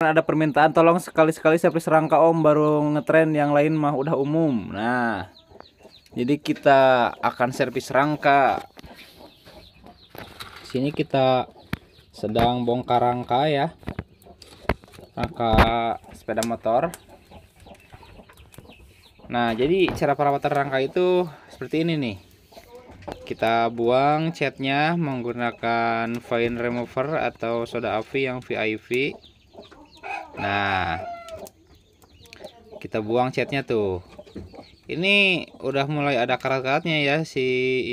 Kan ada permintaan tolong sekali-sekali servis rangka om baru ngetren yang lain mah udah umum nah jadi kita akan servis rangka sini kita sedang bongkar rangka ya rangka sepeda motor nah jadi cara perawatan rangka itu seperti ini nih kita buang catnya menggunakan fine remover atau soda api yang VIV Nah, kita buang catnya tuh. Ini udah mulai ada karat-karatnya ya si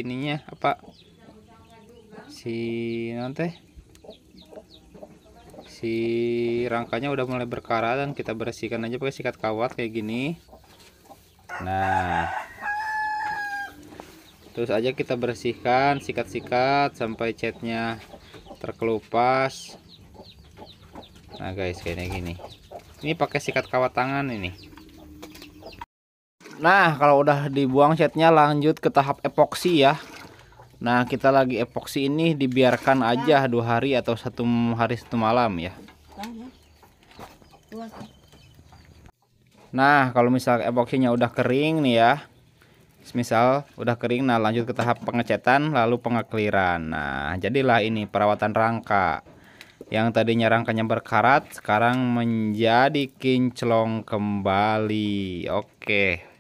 ininya apa? Si nanti si rangkanya udah mulai berkarat dan kita bersihkan aja pakai sikat kawat kayak gini. Nah, terus aja kita bersihkan sikat-sikat sampai catnya terkelupas nah guys kayaknya gini ini pakai sikat kawat tangan ini nah kalau udah dibuang catnya lanjut ke tahap epoksi ya nah kita lagi epoksi ini dibiarkan aja dua hari atau satu hari satu malam ya nah kalau misal epoksinya udah kering nih ya misal udah kering nah lanjut ke tahap pengecetan lalu pengekliran. nah jadilah ini perawatan rangka yang tadinya rangkanya berkarat sekarang menjadi kinclong kembali. Oke.